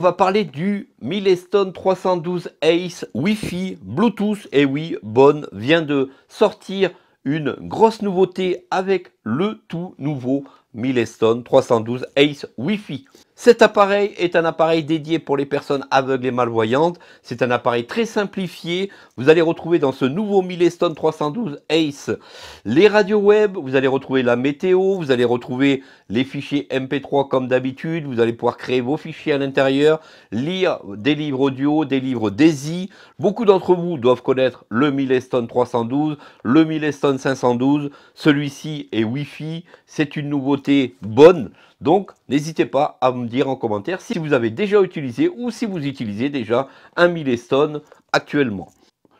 On va parler du Milestone 312 Ace Wi-Fi Bluetooth. Et oui, Bonne vient de sortir une grosse nouveauté avec le tout nouveau Milestone 312 Ace Wi-Fi. Cet appareil est un appareil dédié pour les personnes aveugles et malvoyantes. C'est un appareil très simplifié. Vous allez retrouver dans ce nouveau Milestone 312 ACE les radios web, vous allez retrouver la météo, vous allez retrouver les fichiers MP3 comme d'habitude, vous allez pouvoir créer vos fichiers à l'intérieur, lire des livres audio, des livres DAISY. Beaucoup d'entre vous doivent connaître le Milestone 312, le Milestone 512. Celui-ci est Wi-Fi, c'est une nouveauté bonne. Donc, n'hésitez pas à me dire en commentaire si vous avez déjà utilisé ou si vous utilisez déjà un Milestone actuellement.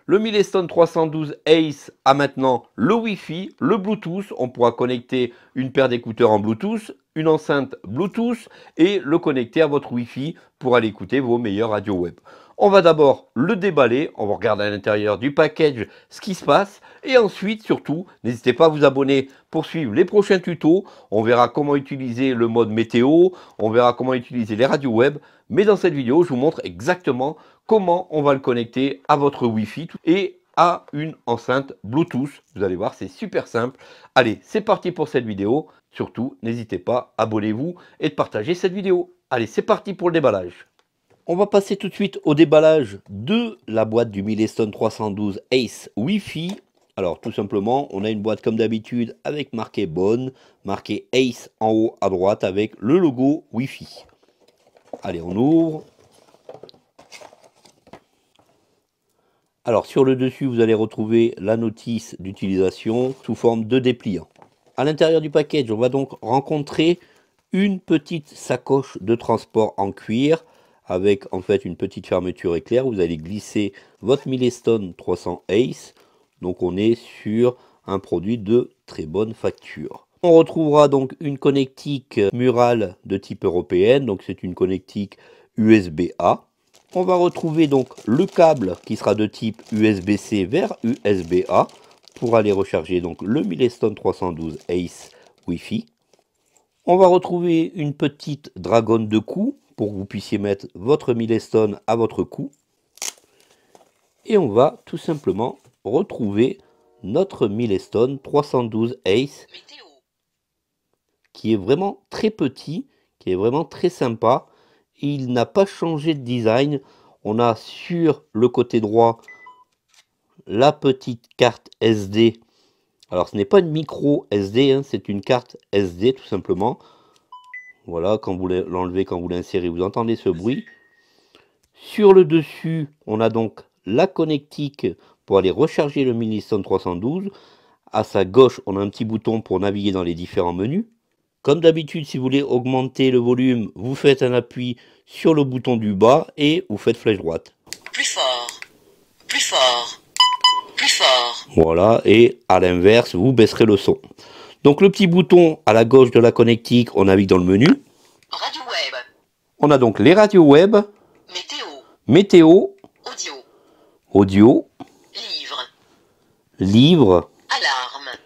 Le Milestone 312 Ace a maintenant le Wi-Fi, le Bluetooth. On pourra connecter une paire d'écouteurs en Bluetooth, une enceinte Bluetooth et le connecter à votre Wi-Fi pour aller écouter vos meilleures radios web. On va d'abord le déballer, on va regarder à l'intérieur du package ce qui se passe. Et ensuite, surtout, n'hésitez pas à vous abonner pour suivre les prochains tutos. On verra comment utiliser le mode météo, on verra comment utiliser les radios web. Mais dans cette vidéo, je vous montre exactement comment on va le connecter à votre Wi-Fi et à une enceinte Bluetooth. Vous allez voir, c'est super simple. Allez, c'est parti pour cette vidéo. Surtout, n'hésitez pas, abonnez-vous et de partager cette vidéo. Allez, c'est parti pour le déballage. On va passer tout de suite au déballage de la boîte du Millestone 312 Ace Wi-Fi. Alors tout simplement, on a une boîte comme d'habitude avec marqué Bonne, marqué Ace en haut à droite avec le logo Wi-Fi. Allez, on ouvre. Alors sur le dessus, vous allez retrouver la notice d'utilisation sous forme de dépliant. À l'intérieur du package, on va donc rencontrer une petite sacoche de transport en cuir avec en fait une petite fermeture éclair. Vous allez glisser votre Milestone 300 Ace. Donc on est sur un produit de très bonne facture. On retrouvera donc une connectique murale de type européenne. Donc c'est une connectique USB-A. On va retrouver donc le câble qui sera de type USB-C vers USB-A pour aller recharger donc le Milestone 312 Ace Wi-Fi. On va retrouver une petite dragonne de coups pour que vous puissiez mettre votre Milestone à votre cou. Et on va tout simplement retrouver notre Milestone 312 Ace qui est vraiment très petit, qui est vraiment très sympa. Il n'a pas changé de design. On a sur le côté droit la petite carte SD. Alors ce n'est pas une micro SD, hein, c'est une carte SD tout simplement. Voilà, quand vous l'enlevez, quand vous l'insérez, vous entendez ce bruit. Sur le dessus, on a donc la connectique pour aller recharger le Ministone 312. À sa gauche, on a un petit bouton pour naviguer dans les différents menus. Comme d'habitude, si vous voulez augmenter le volume, vous faites un appui sur le bouton du bas et vous faites flèche droite. Plus fort, plus fort, plus fort. Voilà, et à l'inverse, vous baisserez le son. Donc le petit bouton à la gauche de la connectique, on navigue dans le menu. Radio web. On a donc les radios web. Météo. Météo. Audio. Audio. Livre. Livre. Alarme.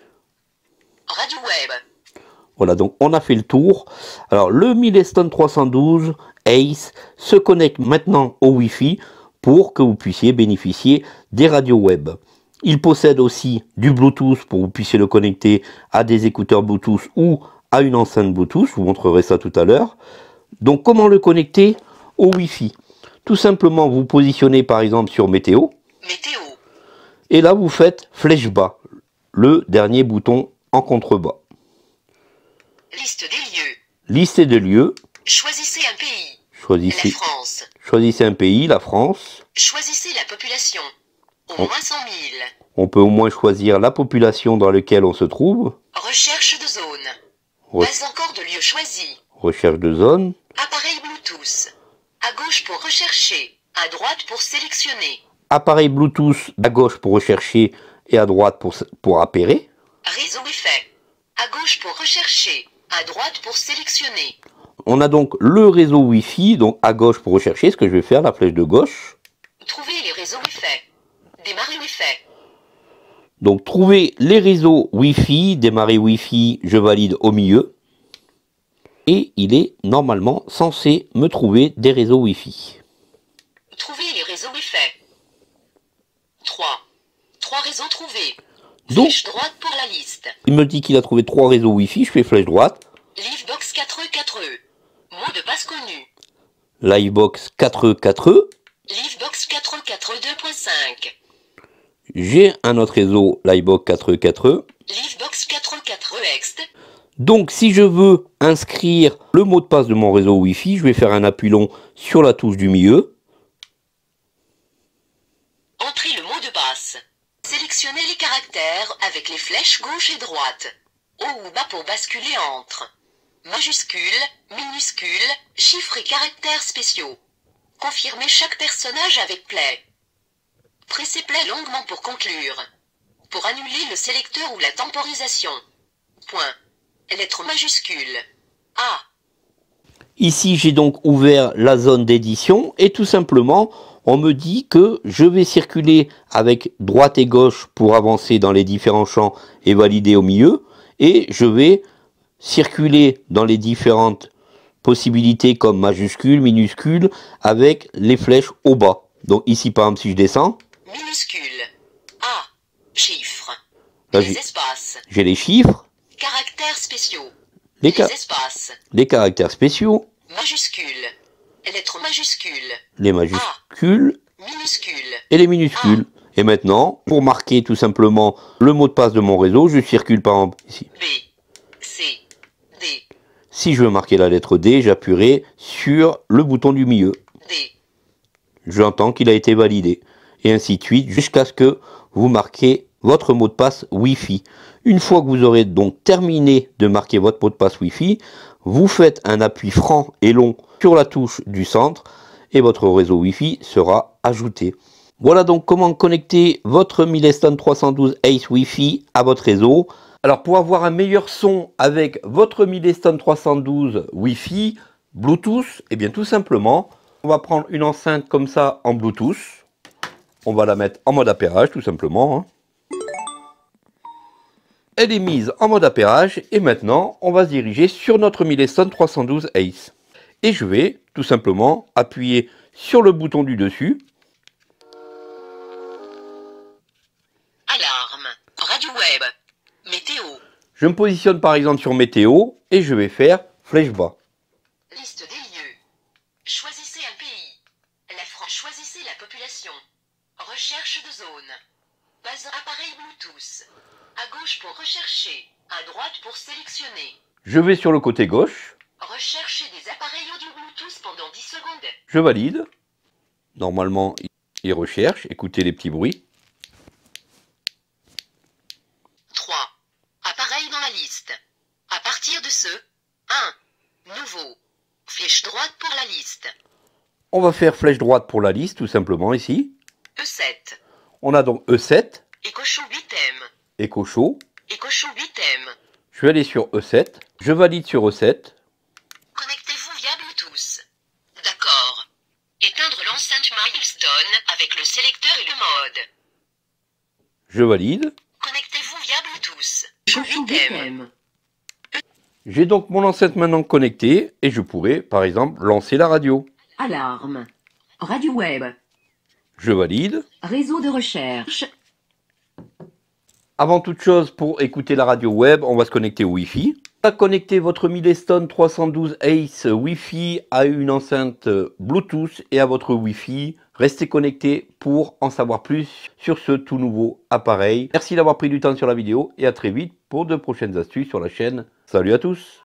Radio web. Voilà, donc on a fait le tour. Alors le Milestone 312 ACE se connecte maintenant au Wi-Fi pour que vous puissiez bénéficier des radios web. Il possède aussi du Bluetooth pour que vous puissiez le connecter à des écouteurs Bluetooth ou à une enceinte Bluetooth. Je vous montrerai ça tout à l'heure. Donc comment le connecter au Wi-Fi Tout simplement, vous positionnez par exemple sur Météo. Météo. Et là, vous faites flèche bas, le dernier bouton en contrebas. Liste des lieux. Liste des lieux. Choisissez un pays. Choisissez. La France. Choisissez un pays, la France. Choisissez la population. Au On peut au moins choisir la population dans laquelle on se trouve. Recherche de zone. Pas encore de lieu choisi. Recherche de zone. Appareil Bluetooth. À gauche pour rechercher. À droite pour sélectionner. Appareil Bluetooth à gauche pour rechercher et à droite pour, pour appairer. Réseau Wi-Fi. À gauche pour rechercher. À droite pour sélectionner. On a donc le réseau Wi-Fi, donc à gauche pour rechercher, ce que je vais faire, la flèche de gauche. Trouver les réseaux Wi-Fi. Démarrer Wi-Fi. Donc trouver les réseaux Wi-Fi, démarrer Wi-Fi, je valide au milieu. Et il est normalement censé me trouver des réseaux Wi-Fi. Trouver les réseaux Wi-Fi. 3. 3 réseaux trouvés. Donc, flèche droite pour la liste. Il me dit qu'il a trouvé 3 réseaux Wi-Fi, je fais flèche droite. Livebox 4E4E. Mot de passe connu. Livebox 4E4E. Livebox 4E4E 2.5. J'ai un autre réseau, Livebox 4E4E. Livebox 4 Ext. Donc si je veux inscrire le mot de passe de mon réseau Wi-Fi, je vais faire un appui long sur la touche du milieu. Entrez le mot de passe. Sélectionnez les caractères avec les flèches gauche et droite. Haut ou bas pour basculer entre. Majuscule, minuscule, chiffres et caractères spéciaux. Confirmez chaque personnage avec Play. Pressez longuement pour conclure. Pour annuler le sélecteur ou la temporisation. Point. Lettre majuscule. A. Ici, j'ai donc ouvert la zone d'édition et tout simplement, on me dit que je vais circuler avec droite et gauche pour avancer dans les différents champs et valider au milieu. Et je vais circuler dans les différentes possibilités comme majuscule, minuscule, avec les flèches au bas. Donc ici, par exemple, si je descends, minuscule. A. Chiffres. les espaces. J'ai les chiffres. Caractères spéciaux. Les, les, caractères spéciaux. Majuscules. Lettres majuscules. Les majuscules. Et les minuscules. Et maintenant, pour marquer tout simplement le mot de passe de mon réseau, je circule par exemple ici. B, C, D. Si je veux marquer la lettre D, j'appuierai sur le bouton du milieu. D. J'entends qu'il a été validé et ainsi de suite, jusqu'à ce que vous marquez votre mot de passe Wi-Fi. Une fois que vous aurez donc terminé de marquer votre mot de passe Wi-Fi, vous faites un appui franc et long sur la touche du centre et votre réseau Wi-Fi sera ajouté. Voilà donc comment connecter votre Milestone 312 Ace Wi-Fi à votre réseau. Alors pour avoir un meilleur son avec votre Milestone 312 Wi-Fi, Bluetooth, et eh bien tout simplement, on va prendre une enceinte comme ça en Bluetooth on va la mettre en mode appairage tout simplement. Hein. Elle est mise en mode appairage et maintenant on va se diriger sur notre Milestone 312 Ace. Et je vais tout simplement appuyer sur le bouton du dessus. Alarme, radio web, météo. Je me positionne par exemple sur météo et je vais faire flèche bas. Liste des lieux. Choisissez un pays. La France, choisissez la population. Recherche de zone. Base appareil Bluetooth. À gauche pour rechercher. À droite pour sélectionner. Je vais sur le côté gauche. Rechercher des appareils audio Bluetooth pendant 10 secondes. Je valide. Normalement, il recherche. Écoutez les petits bruits. 3. Appareil dans la liste. À partir de ce 1. Nouveau. Flèche droite pour la liste. On va faire flèche droite pour la liste, tout simplement ici. E7. On a donc E7. Et cochon 8M. Et cochon. 8M. Je vais aller sur E7. Je valide sur E7. Connectez-vous via Bluetooth. D'accord. Éteindre l'enceinte Milestone avec le sélecteur et le mode. Je valide. Connectez-vous via Bluetooth. 8M. J'ai donc mon enceinte maintenant connectée et je pourrais, par exemple, lancer la radio. Alarme. Radio Web. Je valide. Réseau de recherche. Avant toute chose, pour écouter la radio web, on va se connecter au Wi-Fi. À connecter votre Milestone 312 Ace Wi-Fi à une enceinte Bluetooth et à votre Wi-Fi. Restez connectés pour en savoir plus sur ce tout nouveau appareil. Merci d'avoir pris du temps sur la vidéo et à très vite pour de prochaines astuces sur la chaîne. Salut à tous